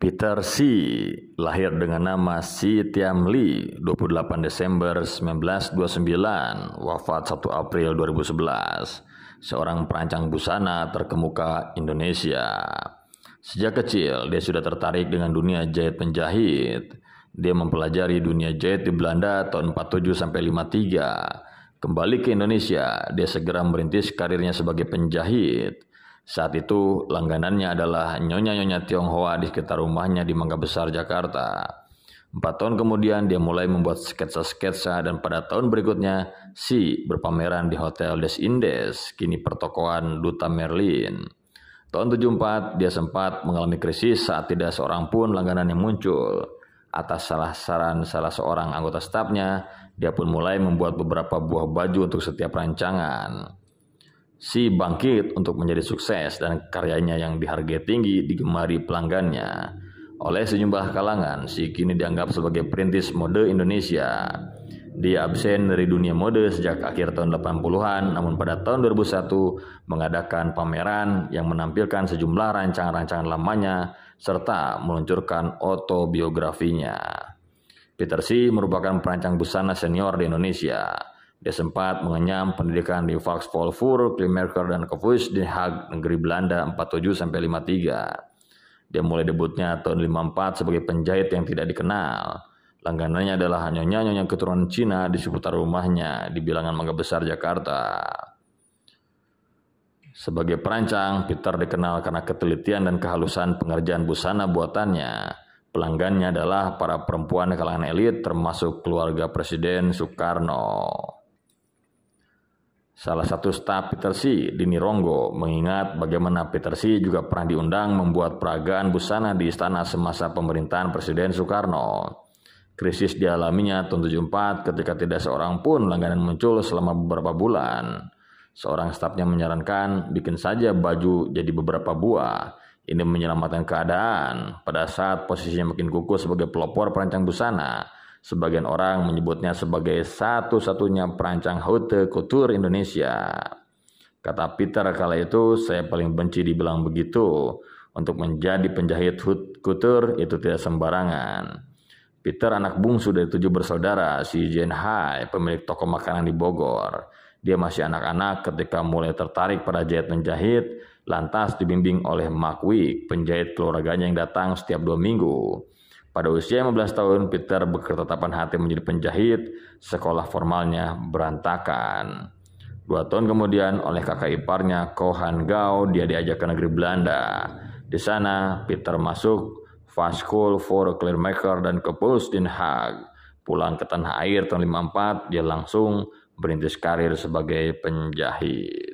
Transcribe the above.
Peter C. lahir dengan nama C. Tiam Lee 28 Desember 1929, wafat 1 April 2011, seorang perancang busana terkemuka Indonesia. Sejak kecil, dia sudah tertarik dengan dunia jahit penjahit. Dia mempelajari dunia jahit di Belanda tahun 47 sampai 53. Kembali ke Indonesia, dia segera merintis karirnya sebagai penjahit. Saat itu langganannya adalah nyonya-nyonya Tionghoa di sekitar rumahnya di Mangga Besar, Jakarta. Empat tahun kemudian dia mulai membuat sketsa-sketsa dan pada tahun berikutnya Si berpameran di Hotel Des Indes, kini pertokoan Duta Merlin. Tahun 74 dia sempat mengalami krisis saat tidak seorang pun langganan yang muncul. Atas salah saran salah seorang anggota stafnya, dia pun mulai membuat beberapa buah baju untuk setiap rancangan. Si bangkit untuk menjadi sukses dan karyanya yang dihargai tinggi digemari pelanggannya. Oleh sejumlah kalangan, si kini dianggap sebagai perintis mode Indonesia. Dia absen dari dunia mode sejak akhir tahun 80-an, namun pada tahun 2001 mengadakan pameran yang menampilkan sejumlah rancangan-rancangan lamanya serta meluncurkan otobiografinya. Peter C merupakan perancang busana senior di Indonesia. Dia sempat mengenyam pendidikan di Fur, Klimerker, dan Kofus di Haag, negeri Belanda 47-53. Dia mulai debutnya tahun 54 sebagai penjahit yang tidak dikenal. Langganannya adalah nyonya-nyonya keturunan Cina di seputar rumahnya di bilangan Mangga Besar, Jakarta. Sebagai perancang, Peter dikenal karena ketelitian dan kehalusan pengerjaan busana buatannya. Pelanggannya adalah para perempuan kalangan elit termasuk keluarga Presiden Soekarno. Salah satu staf Peter C, Dini Ronggo, mengingat bagaimana Peter C juga pernah diundang membuat peragaan busana di istana semasa pemerintahan Presiden Soekarno. Krisis dialaminya tahun 74 ketika tidak seorang pun langganan muncul selama beberapa bulan. Seorang stafnya menyarankan bikin saja baju jadi beberapa buah. Ini menyelamatkan keadaan pada saat posisinya makin kukuh sebagai pelopor perancang busana Sebagian orang menyebutnya sebagai satu-satunya perancang haute couture Indonesia. Kata Peter kala itu, saya paling benci dibilang begitu. Untuk menjadi penjahit haute couture itu tidak sembarangan. Peter anak bungsu dari tujuh bersaudara, si Jen Hai, pemilik toko makanan di Bogor. Dia masih anak-anak ketika mulai tertarik pada jahit menjahit, lantas dibimbing oleh Mark Wick, penjahit keluarganya yang datang setiap dua minggu. Pada usia 15 tahun, Peter berketetapan hati menjadi penjahit, sekolah formalnya berantakan. Dua tahun kemudian, oleh kakak iparnya, Kohan Gao, dia diajak ke negeri Belanda. Di sana, Peter masuk Fast School for Clearmaker dan ke Den Haag. Pulang ke tanah air tahun 54, dia langsung berintis karir sebagai penjahit.